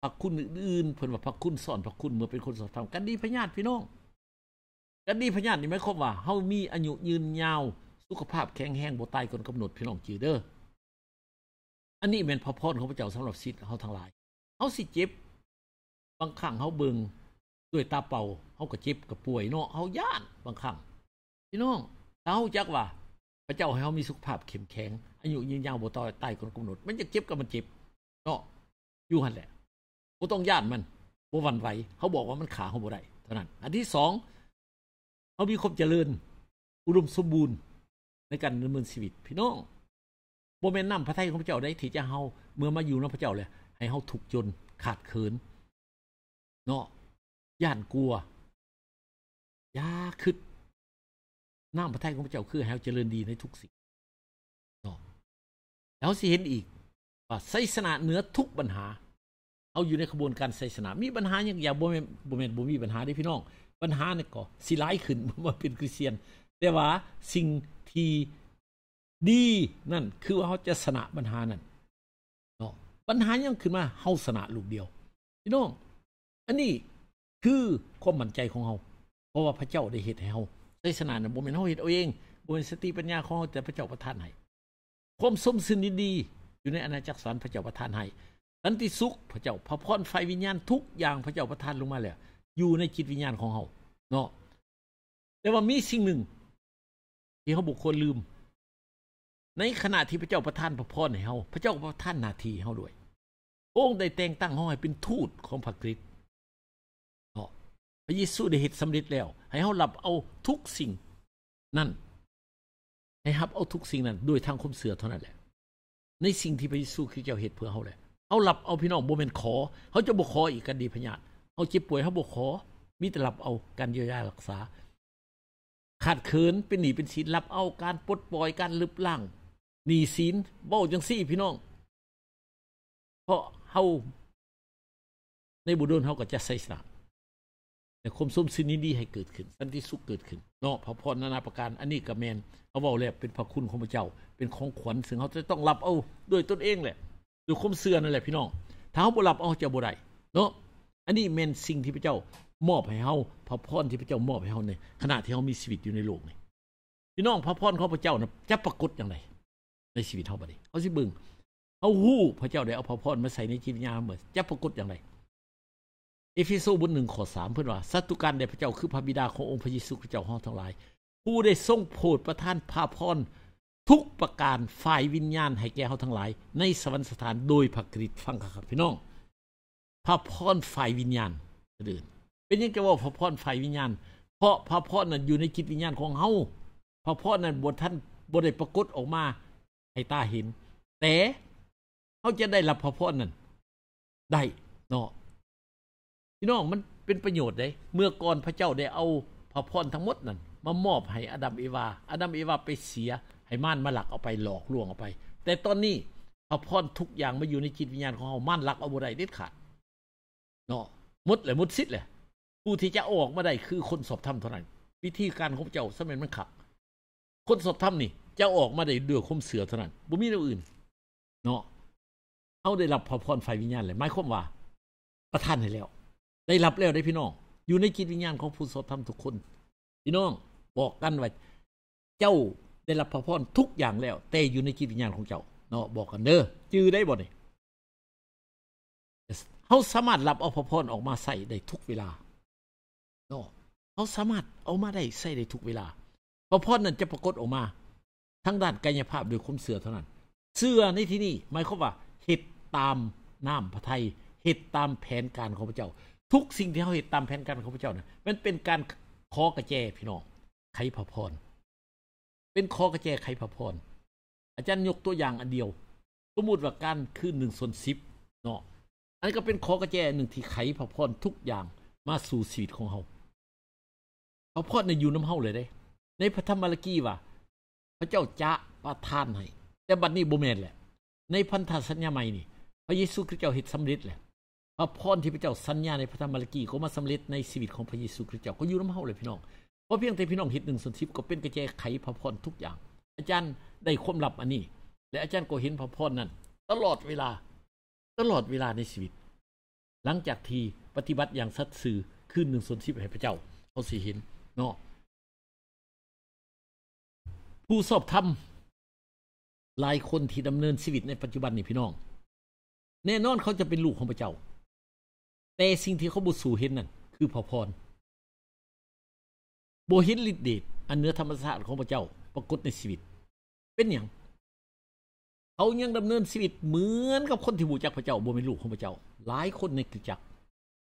พระคุณอื่นเพิ่นว่าพระคุณสอนพระคุณเมื่อเป็นคนสดทำกันดีพญาติพี่น้องกันดีพญาตินี่หมครับว่าเฮามีอายุยืนยาว สุขภาพแข็งแรงบ่ตายคนกำหนดพี่น้องจือเด้ออันนี้เป็นพระพรของพระเจ้าสำหรับสิทธิ์เฮาทั้งหลายเฮาสิเจ็บ บางครั้งเฮาเบิ่งด้วยตาเป่าเฮาก็เจ็บก็ป่วยเนาะเฮาย่านบางครั้งพี่น้องเอาจักว่า พระเจ้า ให้เขามีสุขภาพเข้มแข็งอายุยืนยาวบ่ต่อต้คนกำหนดมันจะเจ็บก็มันเจ็บเนาะอยู่หันแหละบ่ต้อง ย่านมันบ่หวั่นไหวเขาบอกว่ามันขาเขาบ่ได้เท่านั้น อันที่สองเขามีความเจริญ อุดมสมบูรณ์ในการดำเนินชีวิต พี่น้องบ่แม่นนำพระทัยของพระเจ้าได้ที่จะเฮาเมื่อมาอยู่นำพระเจ้าเลย ให้เฮาถูกจ
นขาดเขินเนาะย่านกลัวยาคิดน้ำพระทัยของพระเจ้าคือให้เาเจริญดีในทุกสิ่งแล้วสิ เห็นอีก ว่าไสยสนา เหนือ ทุกปัญหา
เอาอยู่ในขบวนการไสยสนา มีปัญหาอย่างอย่างบ่มนบ่มนบมีปัญหาได้พี่น้อง ปัญหาเนี่ยก็สิร้ายขึ้นม่เป็นคริสเตียน แต่ว่าสิ่งที่ดีนั่นคือว่าเขาจะสนะปัญหานั่นเนาะปัญหายังขึ้นมาเฮาสนะลูกเดียวพี่น้อง อันนี้คือความมั่นใจของเฮาเพราะว่าพระเจ้าได้เหตุให้เฮาได้สนานบญเป็น้องเห็ดเอาเองบุญนสติปัญญาของเฮาแต่พระเจ้าประทานให้ความสมซินดีอยู่ในอาณาจักรสวรรค์พระเจ้าประทานให้สันติสุขพระเจ้าพระพรไฟวิญญาณทุกอย่างพระเจ้าประทานลงมาแล้วอยู่ในจิตวิญญาณของเราเนาะแต่ว่ามีสิ่งหนึ่งที่เขาบุคคลลืม ในขณะที่พระเจ้าประทานพระพรให้เขาพระเจ้าประทานนาที้เขาด้วยองค์ได้แต่งตั้ง้องให้เป็นทูตของพระคริสต์พระเยซูได้เหตุสำเร็จแล้ว ให้เขารับเอาทุกสิ่ง นั่น ให้รับเอาทุกสิ่งนั้นด้วยทางคมเสือเท่านั้นแหละในสิ่งที่พระเยซูคือเจ้าเหตุเพื่อเขาแหละเขารับเอาพี่น้องบมเม่นขอเขาจะบ่ขออีกกันดีพญาตเขาเจ็บป่วยเขาบ่ขอ มีแต่รับเอาการเยียวยารักษาขาดเขินเป็นหนีเป็นศีลรับเอาการปลดปล่อยการลึบล่าง
หนีศีลเบ้าจังซี่พี่น้อง เพราะเขาในบุดนเขาก็จะใส่สนามแต่ความสมสินี้ดีให้เกิด
ขึ้นสันติสุขเกิดขึ้นเนาะพระพรนานาประการอันนี้กับแมนเอาบอกแล้วเป็นพระคุณของพระเจ้า เป็นของขวัญซึ่งเขาจะต้องรับเอา ด้วยตนเองแหละด้วยความเสื่อนั่นแหละพี่น้องถ้าเขาบ่รับเอาจะบ่ได้เนาะอันนี้แมนสิ่งที่พระเจ้ามอบให้เขาพระพรที่พระเจ้ามอบให้เขาในขณะที่เขามีชีวิตอยู่ในโลกนี่พี่น้องพระพรของพระเจ้านะจะปรากฏอย่างไรในชีวิตเขาบัดนี้เขาสิบึงเขาหู้พระเจ้าได้เอาพระพรมาใส่ในิตวิญญาเหมือนจะปรากฏอย่างไรเอเฟโซบทหนึ่งข้อสามเพื่อนว่าสัตุการเดพระเจ้าคือพระบิดาขององค์พระเยซูคริสต์เจ้าห้องทั้งหลาย ผู้ได้ทรงโปรดประทานพาพรทุกประการฝ่ายวิญญาณ ให้แก่เขาทั้งหลาย ในสวรรค์สถานโดยพระกริตฟังครับพี่น้องพระพรฝ่ายวิญญาณเดินเป็นยังไงว่าพระพรฝ่ายวิญญาณเพราะพระพรนั้นอยู่ในจิตวิญญาณของเฮาพระพรนั้นบทท่านบทได้ปรากฏออกมา ให้ตาเห็น แต่เขาจะได้รับพระพรนั้น ได้เนาะพี่น้องมันเป็นประโยชน์เลยเมื่อก่อนพระเจ้าได้เอาพระพรทั้งหมดนั้นมามอบให้อดัมเอวาอดัมเอวาไปเสียให้ม่านมาหลักเอาไปหลอกลวงเอาไป แต่ตอนนี้พระพรทุกอย่างมาอยู่ในจิตวิญญาณของเขาม่านหลักเอาบุได้เด็ดขาดเนาะมุดเลยมุดซิดเลยผู้ที่จะออกมาได้คือคนสอบธรรมเท่านั้นวิธีการของเจ้าสมัยมันขับคนสอบธรรมนี่จะออกมาได้ด้วยคมเสือเท่านั้นบุมีเรื่องอื่นเนาะเอาได้รับพระพรไฟวิญญาณเลยไม่ควมว่า ประทานให้แล้วได้รับแล้วได้พี่น้องอยู่ในจิตวิญญาณของผู้สอบธรรมทุกคนพี่น้องบอกกันว่าเจ้าได้รับพระพรทุกอย่างแล้วแต่อยู่ในจิตวิญญาณของเจ้า เนาะบอกกันเด้อจื้อได้บ่นี่เขาสามารถรับเอาพระพรออกมาใส่ได้ทุกเวลาเนาะเขาสามารถเอามาได้ใส่ได้ทุกเวลาพระพรนั้นจะปรากฏออกมาทั้งด้านกายภาพโดยคมเสือเท่านั้น เสือในที่นี่หมายความว่าเหตุตามน้ำพระทัยเหตุตามแผนการของพระเจ้าทุกสิ่งที่เขาเห็นตามแผนการของพระเจ้าเนี่ยมันเป็นการคอกระแจพี่น้องไขพระพรเป็นคอกระแจไขพระพรอาจารย์ยกตัวอย่างอันเดียวสมมติว่าการคือหนึ่งส่วนสิบเนาะอันนี้ก็เป็นคอกระแจหนึ่งที่ไขพระพรทุกอย่างมาสู่ชีวิตของเขาพระพรในอยู่น้ำเฮาเลยได้ในพระธรรมมาลกีว่า พระเจ้าจะประทานให้แต่บัดนี้โบเมนแหละในพันธสัญญาใหม่นี่พระเยซูคริสต์เจ้าเหตุสำเร็จแหละพระพรที่พระเจ้าสัญญาในพระธรรมลักกีก็มาสำเร็จในชีวิตของพระเยซูคริสต์เจ้า ก็อยู่น้ำเฮาเลยพี่น้องเพราะเพียงแต่พี่น้องเห็นหนึ่งส่วนทิพก็เป็นกระจายไขพระพรทุกอย่าง อาจารย์ได้ควมลับอันนี้และอาจารย์ก็เห็นพระพรนั้น ตลอดเวลา ตลอดเวลาในชีวิต
หลังจากที่ปฏิบัติอย่างสัตย์ซื่อขึ้นหนึ่งส่วนทิพให้พระเจ้าเขาสีเห็นเนาะผู้สอบธรรมหลายคนที่ดำเนินชีวิตในปัจจุบันนี่พี่น้อง แน่นอนเขาจะเป็นลูกของพระเจ้าแต่สิ่งที่เขาบุสู่เห็นนั่น คือพอพรโบหินฤทธิ์เดชอันเนื้อธรรมชาติของพระเจ้า ปรากฏใน ชีวิต เป็นอย่าง
เขายังดำเนินชีวิตเหมือน กับ คนที่บูจัก พระเจ้าบ่เป็นลูกของพระเจ้า หลายคนในกิจัก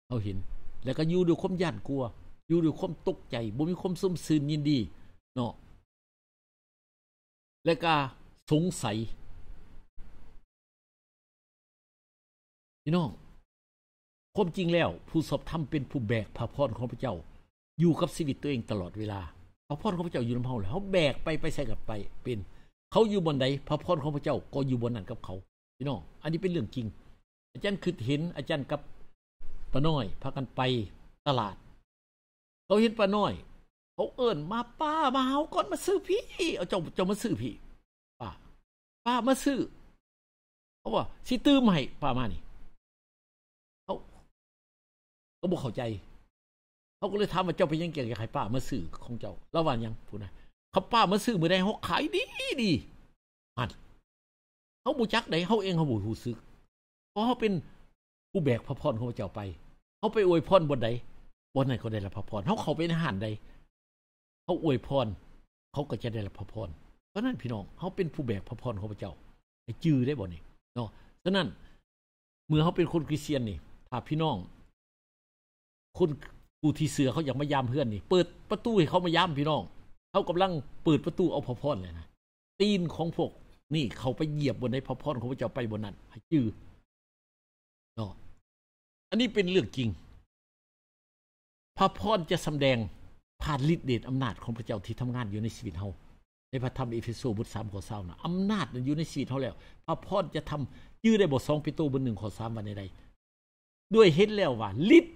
เขาเห็น แล้วก็ อยู่ด้วยความย่านกลัว อยู่ด้วยความตกใจ
บ่มีความสมซื่นยินดีเนาะและก็สงสัยพี่น้องความจริงแล้ว ผู้สอบทำเป็นผู้แบกพระพรของพระเจ้า อยู่กับชีวิตตัว
เองตลอดเวลาพระพรของพระเจ้าอยู่ในเขาเลยเขาแบกไปไปใส่กับไป เป็น เขาอยู่บนใดพระพรของพระเจ้าก็อยู่บนนั้นกับเขาพี่น้องอันนี้เป็นเรื่องจริง อาจารย์คือเห็น อาจารย์กับป้าน้อยพากันไปตลาด เขาเห็นป้าน้อยเขาเอิญมาป้ามาเฮาก่อนมาซื้อพี่ เอาเจ้าเจ้ามาซื้อพี่ ป้า
ป้ามาซื้อเขาว่าสิตื้อใหม่ป้ามานี่ก็บอกเข้าใจ เขาก็เลยถามว่าเจ้าไปยังเกียกับขายป้า
มาซื้อของเจ้าระหว่างยังพูดนะเขาป้ามาซื้อมือได้เขาขายดีดีอันเขาบูจักไหนเขาเองเขาบูหูซึกเพราะเขาเป็นผู้แบกพระพรของเจ้าไป เขาไปอวยพรบนใดบนไหนเขาได้รับพระพรเขาเขาไปในหันใดเขาอวยพร เขาก็จะได้รับพระพร เพราะนั้นพี่น้องเขาเป็นผู้แบกพระพรของพระเจ้าไอ้จื้อได้บ่นี่เนาะฉะนั้น เมื่อเขาเป็นคนคริสเตียนนี่ถ้าพี่น้องคนกูที่เสือเขาอยากมาย้ำเพื่อนนี่ เปิดประตูให้เขามาย้ำพี่น้อง เขากำลังเปิดประตูเอาพอพอนเลยนะ ตีนของพวกนี่เขาไปเหยียบบนในพอพอนของพระเจ้าไปบนนั้นจื้อเนาะอันนี้เป็นเรื่องจริง พระพรจะสำแดงผ่านฤทธิ์เดชอำนาจของพระเจ้าที่ทำงานอยู่ในชีวิตเขาในพระธรรมอเฟโซบทสามข้อสามนะอำนาจอยู่ในชีวิตเขาแล้ว พระพรจะทำยื้อได้บทสองปิโตบนหนึ่งข้อสามวันใดด้วยเห็นแล้วว่าฤทธิ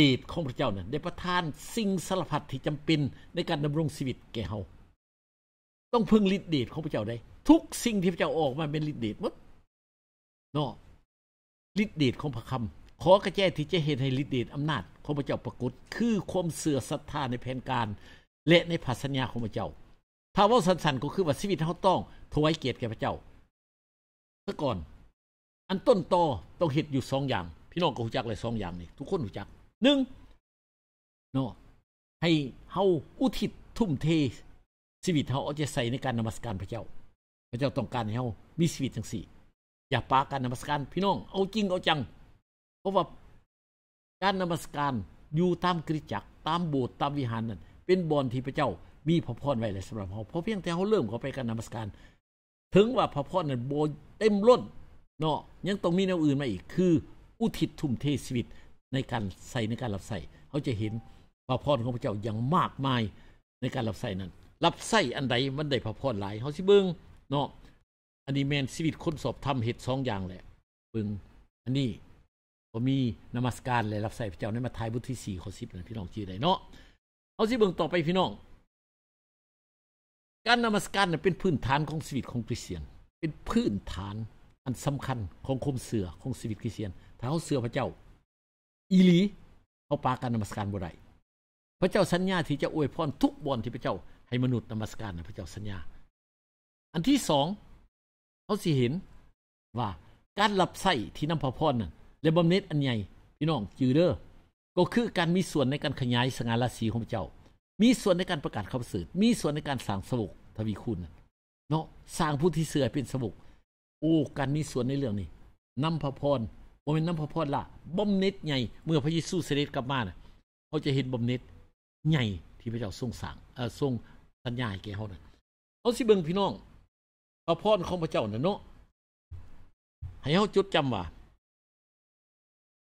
ดีตของพระเจ้าเนี่ยได้ประทานสิ่งสารพัดที่จำเป็นในการดำรงชีวิตแก่เฮาต้องพึ่งฤทธิ์เดชของพระเจ้าได้ ทุกสิ่งที่พระเจ้าออกมาเป็นฤทธิ์เดชหมดเนาะฤทธิ์เดชของพระคำขอกระแจที่จะเห็นให้ฤทธิ์เดชอำนาจของพระเจ้าปรากฏคือความเสื่อศรัทธาในแผนการ และในภาสัญญาของพระเจ้า ถ้าว่าสันสันก็คือว่าชีวิตเขาต้อง ถวายเกียรติแก่พระเจ้าซะก่อน อันต้นตอต้องเห็ุอยู่สองอย่าง พี่น้องก็รู้จักเลยสองอย่างนี่ทุกคนรู้จักหนึ่งเนาะให้เฮาอุทิศทุ่มเทชีวิตเฮาเอาใจใส่ในการนมัสการพระเจ้า พระเจ้าต้องการให้เฮามีชีวิตจังสี่อย่าปาการนมัสการพี่น้องเอาจริง เอาจัง เพราะว่าการนมัสการอยู่ตามกริจักตามโบสถ์ตามวิหารนั่นเป็นบอนที่พระเจ้ามีพระพรไว้เลยสำหรับเขาเพราะเพียงแต่เขาเริ่มเขาไปการนมัสการ ถึงว่าพระพรนั้นโบเต็มล้นเนาะยังต้องมีแนวอื่นมาอีกคือ อุทิศทุ่มเทชีวิตในการใส่ในการรับใส่เขาจะเห็นพระพรของพระเจ้าอย่างมากมายในการรับใส่นั้น รับใส่อันใดมันได้พระพรหลายเขาสิเบิ้งเนาะ อันนี้แมนชีวิตคนสอบทำเหตุสองอย่างแหละเบิ้งอันนี้ก็มีนมัสการเลยรับใส่พระเจ้าในมาทายบทที่สี่ข้อสิบนะพี่น้องจีได้เนาะเขาสิเบิ่งต่อไปพี่น้องการนมัสการเป็นพื้นฐานของชีวิตของคริสเตียน เป็นพื้นฐานอันสำคัญของคมเสือของชีวิตคริสเตียน ถ้าเขาเสือพระเจ้าอีลีเขาปาการนมัสการบุไรพระเจ้าสัญญาที่จะอวยพรทุกบอลที่พระเจ้าให้มนุษย์นมัสการพระเจ้าสัญญา อันที่สอง เขาสิเห็นว่าการหลับใส่ที่น้ำพระพรนั่นและบำเหน็จอันใหญ่พี่น้องจือเดอร์ก็คือการมีส่วนในการขยายสงาราศีของพระเจ้า มีส่วนในการประกาศข่าวสื่อมีส่วนในการสร้างสวกทวีคุณเนาะสร้างผู้ที่เสือเป็นสวกโอ้การมีส่วนในเรื่องนี้น้ำพระพรบ่เป็นน้ำพระพรละบ่มนิดใหญ่เมื่อพระเยซูเสด็จกลับมาเน่เขาจะเห็นบ่มนิดใหญ่ที่พระเจ
้าทรงสั่งเออทรงสัญญาให้แก่เขานี่ยเอาสิเบิ่งพี่น้องพระพรของพระเจ้าน่ะเนาะให้เขาจดจำว่า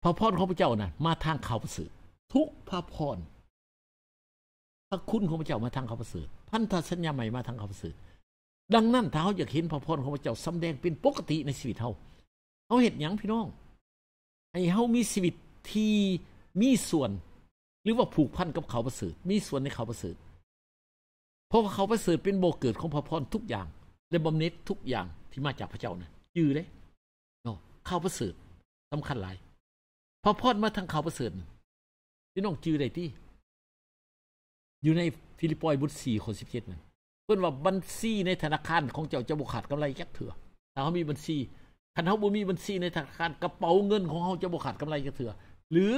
พระพรของพระเจ้าน่ะ มาทางข่าวประเสริฐทุกพระพรพ
ระคุณของพระเจ้ามาทางข่าวประเสริฐพันธสัญญาใหม่มาทางข่าวประเสริฐดังนั้นถ้าเาอยากเห็นพระพรของพระเจ้า สำแดงเป็นปกติในชีวิตเขาเขาเห็ดหยางพี่น้องให้เฮามีชีวิตที่มีส่วน หรือว่าผูกพันกับเขาประเสริฐมีส่วนในเขาประเสริฐเพราะว่าเขาประเสริฐเป็นโบเกิดของพระพรทุกอย่าง และบำเน็จทุกอย่
างที่มาจากพระเจ้านะ่ะยื้อเด้เนาะเขาประเสริฐสำคัญหลายพระพรมาทางเขาประเสริฐที่น้องจื้อได้ที่อยู่
ในฟิลิปปอยบทิบเจ็ดนั่นเพื่นว่าบัญชีในธนาคารของเจ้าจะบุขาดกำไรแค่เถื่อแ้่เขามีบัญชีคันเฮาบุมีบัญชีในธนาคารกระเป๋าเงิน ของเฮาจะบกขาดกำไรจักเถื่อหรือ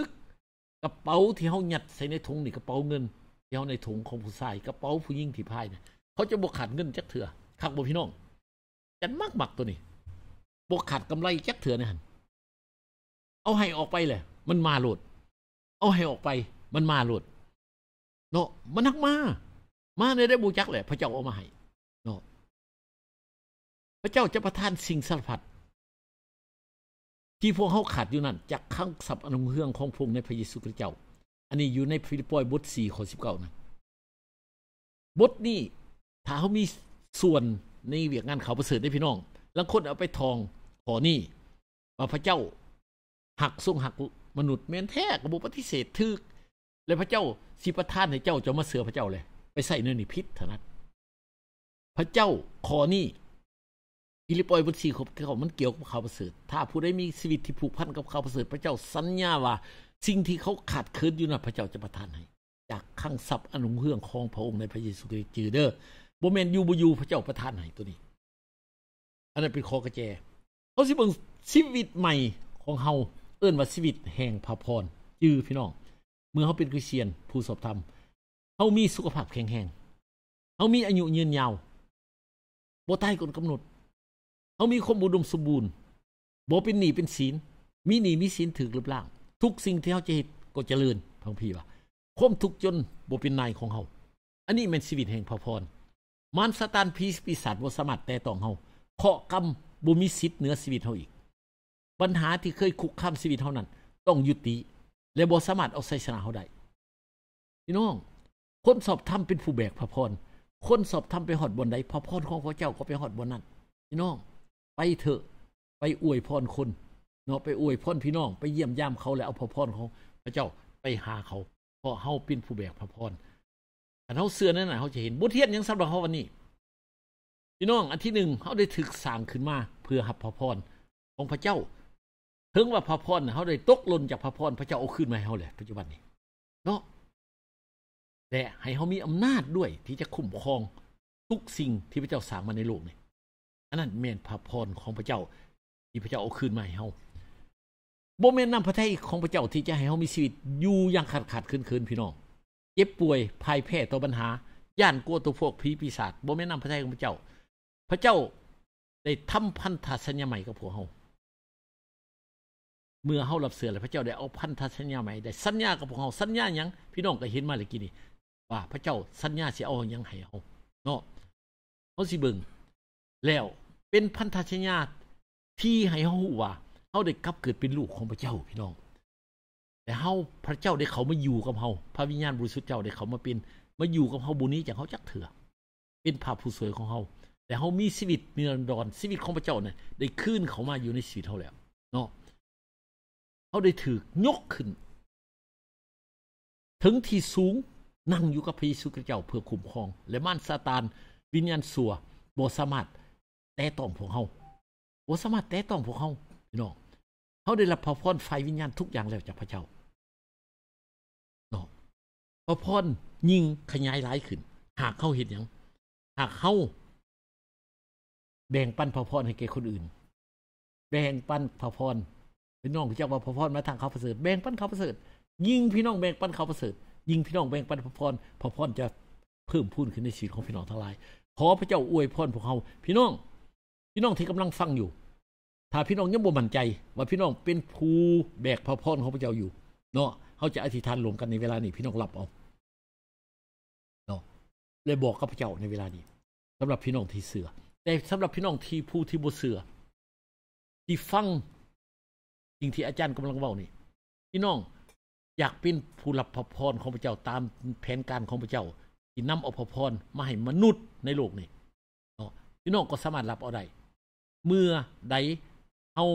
กระเป๋าที่เฮาหยัดใส่ในถุงนี่กระเป๋าเงินที่เฮาในถุงของผู้ชายกระเป๋าผู้หญิงที่พายเนี่ยเขาจะบกขาดเงินจักเถื่อขักบุพี่น้องจันมักตัวนี้บกขาดกำไรจักเถื่อนี่หันเอาให้ออกไปเลยมันมาโลด เอาให้ออกไป มันมาโลด เนาะมันนัก
มา มาในได้บูจักแหละ พระเจ้าเอามาให้เนาะพระเจ้าจะประทานสิ่งสารพัดที่พวกเขาขาดอยู่นั่นจากข้าง
สับอนุเฮืองของพวกในพระเยซูคริสต์เจ้า อันนี้อยู่ในฟิลิปปอยบทสี่ข้อสิบเก้านะ บทนี้ถ้าเขามีส่วนในเวียกงานเขาประเสริฐได้พี่น้องแล้วคนเอาไปทอง ขอนี่าพระเจ้าหักทรงหักมนุษย์แม้นแท้กระบุปฏิเสธทึก แลวพระเจ้าสิประทานให้เจ้าจะมาเสือพระเจ้าเลย ไปใส่เนื้อนี่พิษเท่านั้นพระเจ้าขอนี่อิลิปอยบทสี่ขบเขามันเกี่ยวกับข่าวประเสริฐถ้าผู้ใดมีชีวิตที่ผูกพันกับข่าวประเสริฐพระเจ้าสัญญาว่า สิ่งที่เขาขาดคืนอยู่นะพระเจ้าจะประทานให้จากขั้งทรัพย์อนุเรื่องของพระองค์ในพระเยซูคริสต์จือเด้อโบเมนยูบยูพระเจ้าประทานให้ตัวนี้ อันนั้นเป็นคอกระแจเขาสิเบิงชีวิตใหม่ของเฮาเอื้นว่าชีวิตแห่งพระพรจือพี่น้องเมื่อเขาเป็นคริสเตียนผู้สอบธรรมเขามีสุขภาพแข็งแรงเขามีอายุยืนยาวบ่ตายกนกำหนดเขามีความบุดมสมบูรณ์บ่เป็นหนีเป็นศีล มีหนีมีศีลถึงหรือเปล่าทุกสิ่งที่เขาจะเห็นก็เจริญพังพี่ว่าคมทุกจนบ่เป็นนายของเขา อันนี้เป็นชีวิตแห่งพระพรมารสตานพีปีศาจบ่สมารแต่ต้องเขาเคาะกรรมบ่มีสิทธิ์เหนือชีวิตเขาอีก ปัญหาที่เคยคุกคามชีวิตเท่านั้นต้องยุติและบ่สมารเอาใส่ชนะเขาได้พี่น้องคนสอบทำเป็นผู้แบกพระพรคนสอบทำไปหอดบนใดพระพรของพระเจ้าก็ไปหอดบนนั้นพี่น้องไปเถอะไปอวยพรคน เนาะไปอวยพรพี่น้องไปเยี่ยมย่ามเขาแล้วเอาพระพรเขาพระเจ้าไปหาเขาเพราะเฮาเป็นผู้แบกพระพรแต่เฮาเสื้อนั่นน่ะเฮาจะเห็นบทเทียนยังสำหรับเฮาวันนี้พี่น้องอันที่หนึ่งเขาได้ถึกสร้างขึ้นมา เพื่อหับพระพร ของพระเจ้าถึงว่าพระพรเขาได้ตกหล่นจากพระพรพระเจ้าเอาขึ้นมาให้เขาเลยปัจจุบันนี้เนาะและให้เขามีอำนาจด้วยที่จะคุ้มครองทุกสิ่งที่พระเจ้าสร้างมาใน โลกนี้อันนั้นเมนพระพรของพระเจ้า ที่ พระเจ้าเอาคืนมา ให้เฮาบ่เมนนำพระทัยของพระเจ้าที่จะให้เฮามีชีวิตอยู่อย่างขาดขาดคืนคืนพี่น้อง เจ็บป่วยภัยแพ้ต่อปัญหา ย่านกลัว ตัวพวกผีปีศาจบ่แม่นำพระทัยของพระเจ้า พระเจ้าได้ทำพันธสัญญาใหม่กับพวกเฮาเมื่อเฮารับเสือแล้วพระเจ้าได้เอาพันธสัญญาใหม่ได้ สัญญากับพวกเฮาสัญญาหยังพี่น้องก็เห็นมาเลยกี้นี่ว่าพระเจ้าสัญญาสิเอาหยังให้เฮาเนาะเฮาสิเบิ่งแล้วเป็นพันธชญาติที่ให้เขาหูว่าเขาได้กลับเกิดเป็นลูกของพระเจ้าพี่น้อง แต่เขาพระเจ้าได้เขามาอยู่กับเขาพระวิญญาณบริสุทธิ์เจ้าได้เขามาเป็น มาอยู่กับเขาบุญนี้จากเขาจักเถื่อเป็นภาพผู้สวยของเขา แต่เขามีชีวิตนรันดรชีวิตของพระเจ้าเนี่ยได้ขึ้นเขามาอยู่ในชีวิตเขาแล้ว เนาะเขาได้ถือยกขึ้น ถึงที่สูงนั่งอยู่กับพระเยซูคริสต์เจ้าเพื่อคุ้มครอง และม่านซาตาน วิญญาณสัวบสามารถแต่ต้องพวกเขาโอสามารถแต่ต้องพวกเขาพี่น้องเขาได้รับพระพรไฟวิญญาณทุกอย่า
งแล้วจากพระเจ้าเนาะพระพรยิ่งขยายหลายขึ้น หากเขาเห็นอย่างหากเขาแบ่งปัน
พระพรให้แก่คนอื่น แบ่งปันพระพร พี่น้องเจ้าว่าพระพรมาทางเขาประเสริฐแบ่งปันเขาประเสริฐยิ่งพี่น้องแบ่งปันเขาประเสริฐยิ่งพี่น้องแบ่งปันพระพรพระพรจะเพิ่มพูนขึ้นในชีวิตของพี่น้องทั้งหลาย ขอพระเจ้าอวยพรพวกเขา พี่น้องพี่น้องที่กำลังฟังอยู่ ถ้าพี่น้องยังบ่มั่นใจว่าพี่น้องเป็นภูแบกพระพรของพระเจ้าอยู่ เนาะเขาจะอธิษฐานรวมกันในเวลานี้ พี่น้องหลับเอาเนาะเลยบอกกับพระเจ้าในเวลานี้ สำหรับพี่น้องที่เสือแต่สำหรับพี่น้องที่ผู้ที่บ่เสือที่ฟังสิ่งที่อาจารย์กำลังเว้านี่ พี่น้องอยากเป็นผู้รับพระพรของพระเจ้าตามแผนการของพระเจ้าที่นำเอาพระพรมาให้มนุษย์ในโลกนี้เนาะพี่น้องก็สามารถรับเอาได้เมื่อ ใดเฮา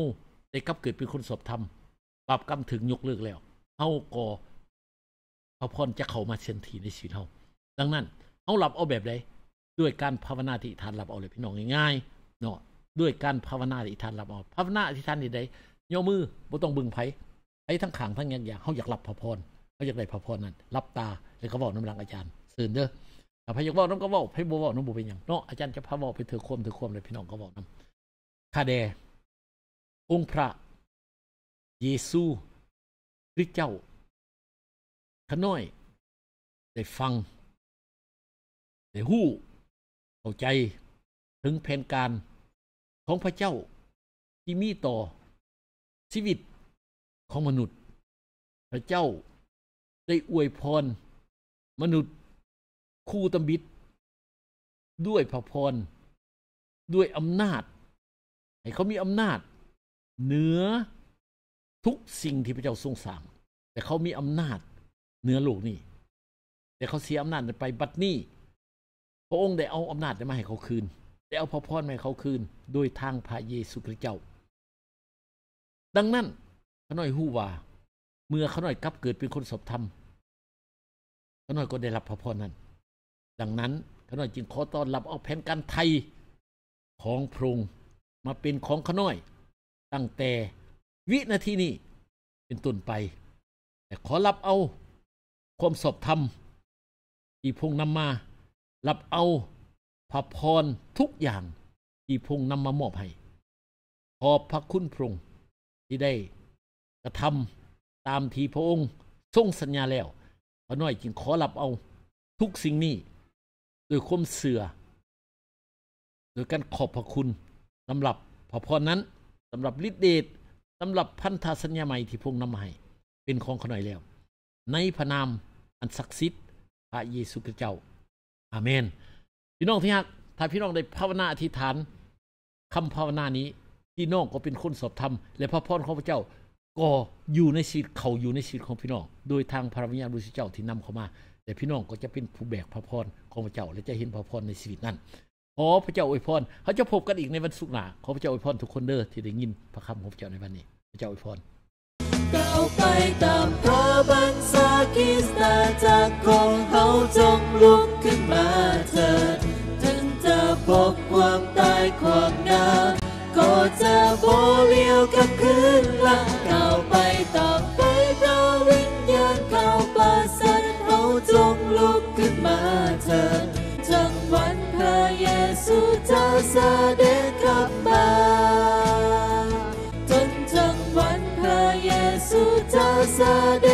ได้กลับเกิดเป็นคนสอบธรรมบาปกรรมถึงยกเลิกแล้วเฮาก็พระพรจะเข้ามาเช่นทีในชีวิตเฮาดังนั้นเฮาหลับเอาแบบใดด้วยการ ภาวนาที่ทานหลับเอาเลยพี่น้องง่ายๆเนาะด้วยการ ภาวนาทธิทานหลับเอาภาวนาอธิทานใดโยมือบ่ต้อง บึงไผไผทั้งขางทั้งอย่างอย่างเขาอยากหลับพระพรเขาอยากได้พระพรนั้นหลับตาแล้วก็บอกน้ำลังอาจารย์สื่นเด้อถ้ายกบอกน้ำก็บอกไผบ่บอกน้ำบ่เป็นอย่างเนาะอาจารย์จะพาบอกไปเถือคมถือคคมเลยพี่น้องก็บอกน้
คาเดองค์พระ เยซูคริสต์เจ้าขน้อย ได้ฟังได้หู้ เข้าใจ ถึงแผนการของพระเจ้า ที่มีต่อ ชีวิตของมนุษย์ พระเจ้าได้อวยพร มนุษย์ คู่ตมบิด ด้วยพระพร ด้วยอำนาจให้เขามีอำนาจ เหนือทุกสิ่งที่พระเจ้า
ทรงสั่งแต่เขามีอำนาจเหนือโลกนี้แต่เขาเสียอำนาจไปบัดนี้ พระองค์ได้เอาอำนาจมาให้เขาคืน ได้เอาพระพรมาให้เขาคืนโดย
ทางพระเยซูคริสต์เจ้า ดังนั้นขน้อยฮู้ว่า เมื่อขน้อยกลับเกิดเป็นคนศพธรรมขน้อยก็ได้รับพระพรนั้น
ดังนั้นขน้อยจึงขอต้อนรับเอาแผนการไทยของพระองค์มาเป็นของขน้อย ตั้งแต่วินาทีนี้เป็นต้นไป แต่ขอรับเอาความสอบธรรมที่พงนำมา รับเอาพระพรทุกอย่างที่พงนำมามอบให้ขอบพระคุณพงที่ได้กระทำตามที่พระองค์ ทรงสัญญาแล้วขน้อยจึงขอรับเอาทุกสิ่งนี้โดยความเสือโดยการขอบพระคุณสำหรับพอพรนั้นสำหรับฤทธิเดชสำหรับพันธสัญญาใหม่ที่พงน้ำใหม่เป็นของขน่อยแล้ว ในพระนามอันศักดิ์สิทธิ์พระเยซูคริสต์เจ้า อาเมนพี่น้องที่ฮักถ้าพี่น้องได้ภาวนาอธิษฐานคำภาวนานี้พี่น้องก็เป็นคนสอบธรรม และพระพรของพระเจ้าก็อยู่ในชีวิตเขาอยู่ในชีวิตของพี่น้องโดยทางพระวิญญาณบริสุทธิ์เจ้าที่นำเขามา แต่พี่น้องก็จะเป็นผู้แบกพระพรของพระเจ้า และจะเห็นพระพรในชีวิตนั้นขอพระเจ้าอวยพรเขาจะพบกันอีกในวันศุกร์หน้าขอพระเจ้าอวยพรทุกคนเด้อที่ได้ยินพระคำของพระเจ้าในวันนี้ พระเจ้าอวยพร
ก้าวไปตามพระบัญชาคิสตาจากของเขาจงลุกขึ้นมาเถิดถึงจะพบความตายความงหนาก็จะโบเลียวกับสุเจ้าเสด็จกลับมาจนถึงวันพระเยซูเจ้
าเสด็จ